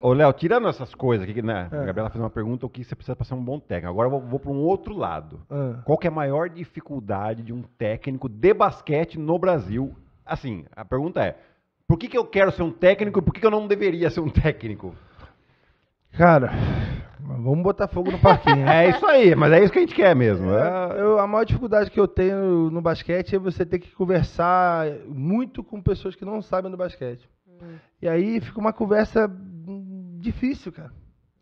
Ô, Léo, tirando essas coisas, que, né? É. A Gabriela fez uma pergunta: o que você precisa para ser um bom técnico? Agora eu vou, vou para um outro lado. É. Qual que é a maior dificuldade de um técnico de basquete no Brasil? Assim, a pergunta é: por que, que eu quero ser um técnico e por que, que eu não deveria ser um técnico? Cara, vamos botar fogo no parquinho. Né? é isso aí, mas é isso que a gente quer mesmo. É, é, eu, a maior dificuldade que eu tenho no basquete é você ter que conversar muito com pessoas que não sabem do basquete. Hum. E aí fica uma conversa difícil, cara.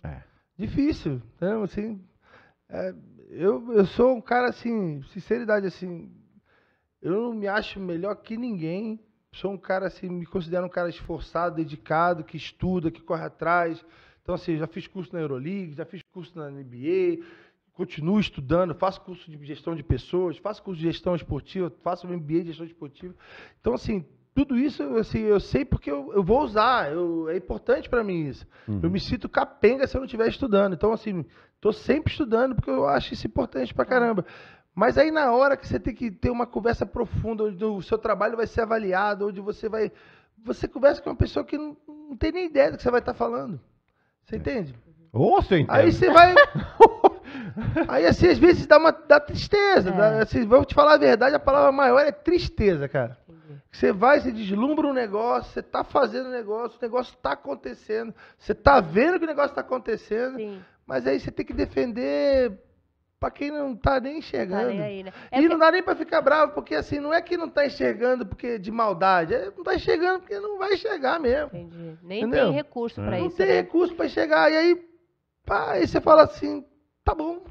É. Difícil. Então, assim, é, eu, eu sou um cara, assim, sinceridade, assim, eu não me acho melhor que ninguém. Sou um cara, assim, me considero um cara esforçado, dedicado, que estuda, que corre atrás. Então, assim, já fiz curso na Euroleague, já fiz curso na NBA, continuo estudando, faço curso de gestão de pessoas, faço curso de gestão esportiva, faço MBA de gestão esportiva. Então, assim, tudo isso assim, eu sei porque eu, eu vou usar, eu, é importante para mim isso. Uhum. Eu me sinto capenga se eu não estiver estudando. Então, assim, tô sempre estudando porque eu acho isso importante para caramba. Mas aí, na hora que você tem que ter uma conversa profunda, onde o seu trabalho vai ser avaliado, onde você vai. Você conversa com uma pessoa que não, não tem nem ideia do que você vai estar tá falando. Você é. entende? Ou você entende. Aí você vai. Aí, assim, às vezes dá uma dá tristeza. É. Dá, assim, vou te falar a verdade, a palavra maior é tristeza, cara. Você vai, se deslumbra um negócio, você está fazendo o um negócio, o negócio está acontecendo, você está vendo que o negócio está acontecendo, Sim. mas aí você tem que defender para quem não está tá nem enxergando. tá nem aí, né? é e não dá nem para ficar bravo, porque assim, não é que não está enxergando porque é de maldade, é não está enxergando porque não vai enxergar mesmo. Entendi. Nem entendeu? tem recurso para é. isso. Não tem né? recurso para enxergar. E aí, pá, aí você fala assim, tá bom,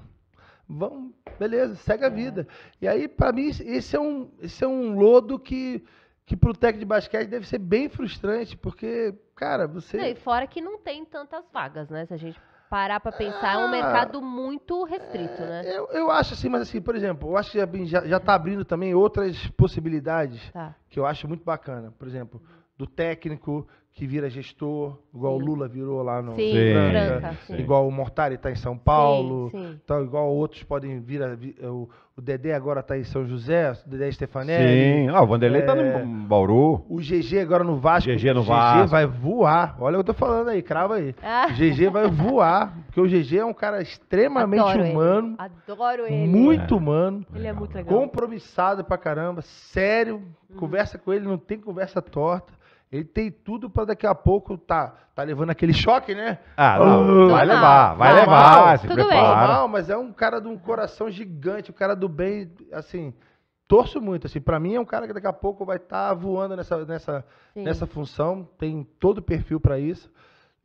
vamos, beleza, segue a é. vida. E aí, para mim, esse é, um, esse é um lodo que que pro técnico de basquete deve ser bem frustrante, porque, cara, você. e fora que não tem tantas vagas, né? Se a gente parar para pensar, ah, é um ah, mercado muito restrito, é, né? Eu, eu acho assim, mas assim, por exemplo, eu acho que já, já tá abrindo também outras possibilidades tá. que eu acho muito bacana. Por exemplo, do técnico que vira gestor, igual sim. o Lula virou lá no sim, Franca, Franca sim. igual o Mortari está em São Paulo, sim, então, igual outros podem vir, a, o, o, Dedé agora está em São José, o Dedé Stefanelli. Sim, ah, o Vanderlei está é, no Bauru. O GG agora no Vasco. GG no o GG Vasco. vai voar, olha o que eu tô falando aí, crava aí. Ah. O GG vai voar, porque o GG é um cara extremamente Adoro humano. Ele. Adoro ele. Muito é. humano. Ele é muito legal. Compromissado pra caramba, sério, hum. conversa com ele, não tem conversa torta. Ele tem tudo para daqui a pouco tá, tá levando aquele choque, né? Ah, não, uh, vai tá levar, vai levar, não, se tudo prepara. Não, mas é um cara de um coração gigante, um cara do bem, assim, torço muito, assim, para mim é um cara que daqui a pouco vai estar tá voando nessa, nessa, Sim. nessa função, tem todo o perfil para isso.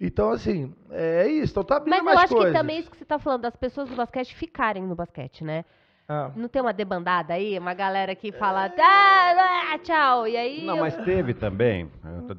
Então, assim, é, é isso, então tá abrindo Mas eu acho coisas. que também isso que você tá falando, das pessoas do basquete ficarem no basquete, né? Ah. Não tem uma debandada aí? Uma galera que fala, ah, tchau, e aí... Não, eu... mas teve também,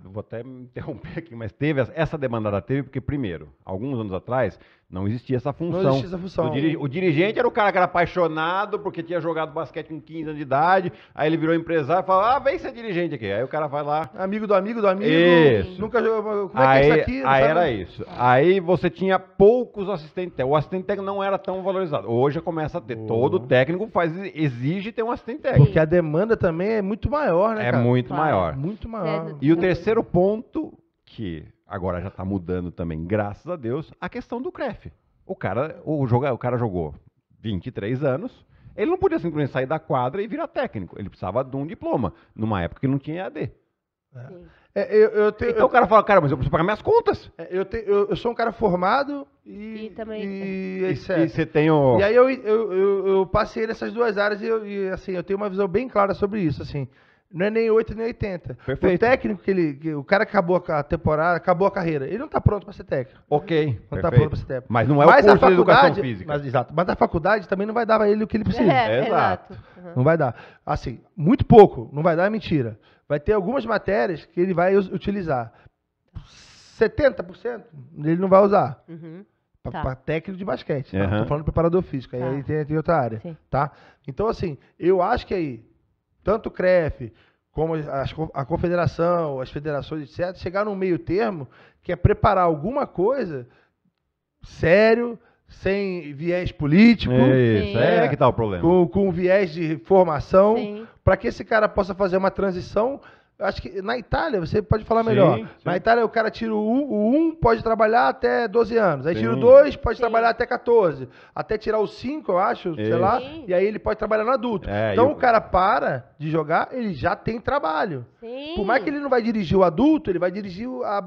vou até me interromper aqui, mas teve, essa debandada teve porque, primeiro, alguns anos atrás, não existia essa função. Não existia essa função. O, diri o, dirigente era o cara que era apaixonado porque tinha jogado basquete com 15 anos de idade. Aí ele virou empresário e falou: Ah, vem ser dirigente aqui. Aí o cara vai lá. Amigo do amigo do amigo. Isso. Nunca jogou. Como aí, é que é isso aqui? Aí era isso. Aí você tinha poucos assistentes técnicos. O assistente técnico não era tão valorizado. Hoje começa a ter. Oh. Todo técnico faz, exige ter um assistente técnico. Porque a demanda também é muito maior, né? É cara? muito claro. maior. Muito é maior. E o terceiro ponto que agora já está mudando também, graças a Deus, a questão do CREF. O cara, o, joga, o cara jogou 23 anos, ele não podia simplesmente sair da quadra e virar técnico. Ele precisava de um diploma, numa época que não tinha AD. É. é, eu, eu então eu, o cara fala, cara, mas eu preciso pagar minhas contas. É, eu, tenho, eu, sou um cara formado e. E também. E, né? é e, e, você tem o. E aí eu, eu, eu, passei nessas duas áreas e, e assim, eu tenho uma visão bem clara sobre isso. Assim, não é nem 8 nem 80. Perfeito. O técnico que ele. o cara que acabou a temporada, acabou a carreira. Ele não está pronto para ser técnico. Ok. Não está pronto para ser técnico. Mas não é mas o curso de educação física. Mas, exato. Mas a faculdade também não vai dar para ele o que ele precisa. É, exato. Uhum. Não vai dar. Assim, muito pouco. Não vai dar, é mentira. Vai ter algumas matérias que ele vai utilizar. 70% ele não vai usar. Uhum. Tá. Para técnico de basquete. Uhum. falando de preparador físico. Tá. Aí tem, tem outra área. Sim. Tá? Então, assim, eu acho que aí tanto o CREF como as, a confederação, as federações, etc., chegar num meio termo que é preparar alguma coisa sério, sem viés político. É isso, é, é que está o problema. Com, com viés de formação, para que esse cara possa fazer uma transição eu acho que na Itália, você pode falar melhor. Sim. Na Itália, o cara tira o 1, o 1 pode trabalhar até 12 anos. Aí sim. tira o 2, pode trabalhar até 14. Até tirar o 5, eu acho, sei lá. E aí ele pode trabalhar no adulto. É, então eu... o cara para de jogar, ele já tem trabalho. Sim. Por mais que ele não vai dirigir o adulto, ele vai dirigir a, a,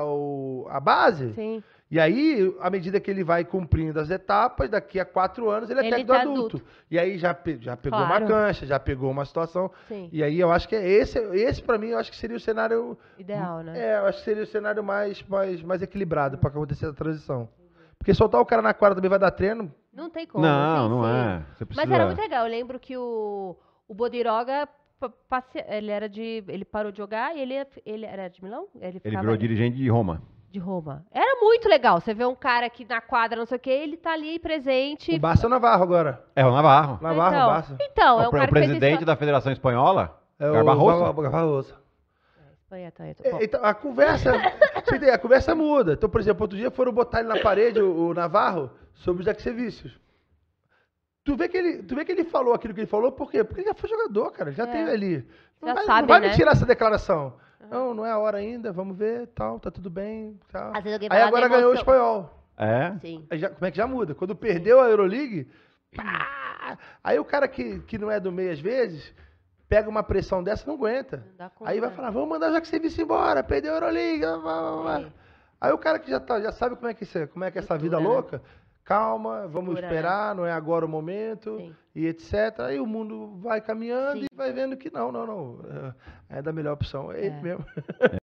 a, a base. Sim. E aí, à medida que ele vai cumprindo as etapas, daqui a quatro anos ele, é ele é técnico tá adulto. adulto. E aí já, já pegou claro. uma cancha, já pegou uma situação. Sim. E aí eu acho que é esse, esse para mim, eu acho que seria o cenário. Ideal, né? É, eu acho que seria o cenário mais, mais, mais equilibrado para acontecer a transição. Porque soltar o cara na quadra também vai dar treino. Não tem como. Não, não é. Mas era muito legal. Eu lembro que o, o Bodiroga ele era de. ele parou de jogar e ele, ele era de Milão? Ele, ele virou dirigente de Roma de Roma. Era muito legal. Você vê um cara aqui na quadra, não sei o quê, ele tá ali presente. O Barça é o Navarro agora. É o Navarro. Navarro, então, Barça. Então, é o, o cara presidente da Federação Espanhola, é Garbarroso. O Garbarroso. Tá então, a conversa, a conversa muda. Então, por exemplo, outro dia foram botar ele na parede, o, o Navarro, sobre os ex-serviços. Tu vê, que ele, tu vê que ele falou aquilo que ele falou, por quê? Porque ele já foi jogador, cara. Já é. tem ali. já vai, sabe, não vai né? me tirar essa declaração. Não, não é a hora ainda, vamos ver, tal, tá tudo bem, tal. Tá. Às vezes Aí ah, agora ganhou o espanhol. É? Sim. Já, como é que já muda? Quando perdeu a Euroleague, pá, aí o cara que, que não é do meio às vezes, pega uma pressão dessa não aguenta. Não conta, aí vai falar, vamos mandar já que você embora, perdeu a Euroleague. Aí o cara que já, tá, já sabe como é que, isso, é, como é, que é essa vida né? louca, calma, vamos Segura, esperar, né? não é agora o momento, Sim. e etc. Aí o mundo vai caminhando Sim. e vai vendo que não, não, não. É da é melhor opção, é, é. ele mesmo.